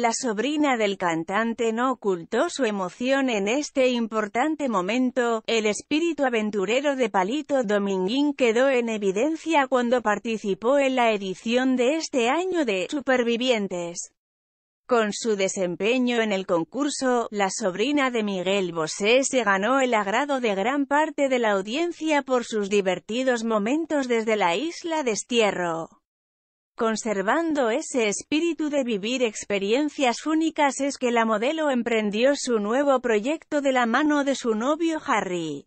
La sobrina del cantante no ocultó su emoción en este importante momento, el espíritu aventurero de Palito Dominguín quedó en evidencia cuando participó en la edición de este año de Supervivientes. Con su desempeño en el concurso, la sobrina de Miguel Bosé se ganó el agrado de gran parte de la audiencia por sus divertidos momentos desde la isla Estierro. Conservando ese espíritu de vivir experiencias únicas es que la modelo emprendió su nuevo proyecto de la mano de su novio Harry.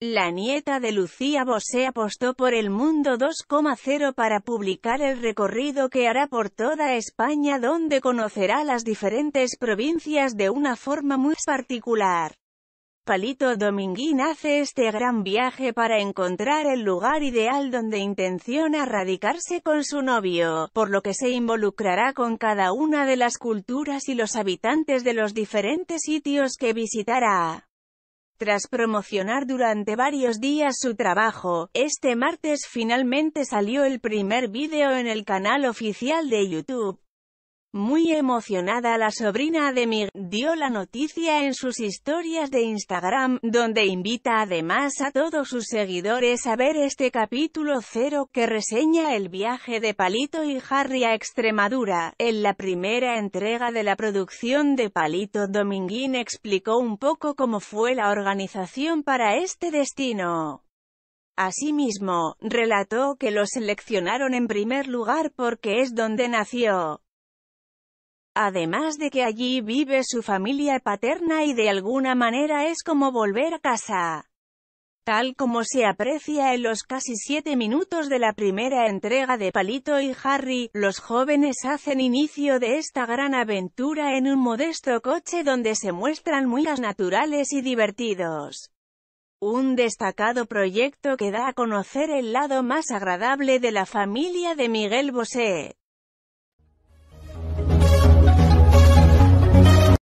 La nieta de Lucía Bosé apostó por el mundo 2.0 para publicar el recorrido que hará por toda España donde conocerá las diferentes provincias de una forma muy particular. Palito Dominguín hace este gran viaje para encontrar el lugar ideal donde intenciona radicarse con su novio, por lo que se involucrará con cada una de las culturas y los habitantes de los diferentes sitios que visitará. Tras promocionar durante varios días su trabajo, este martes finalmente salió el primer vídeo en el canal oficial de YouTube. Muy emocionada la sobrina de Miguel dio la noticia en sus historias de Instagram, donde invita además a todos sus seguidores a ver este capítulo cero que reseña el viaje de Palito y Harry a Extremadura. En la primera entrega de la producción de Palito, Dominguín explicó un poco cómo fue la organización para este destino. Asimismo, relató que lo seleccionaron en primer lugar porque es donde nació además de que allí vive su familia paterna y de alguna manera es como volver a casa. Tal como se aprecia en los casi siete minutos de la primera entrega de Palito y Harry, los jóvenes hacen inicio de esta gran aventura en un modesto coche donde se muestran muy naturales y divertidos. Un destacado proyecto que da a conocer el lado más agradable de la familia de Miguel Bosé.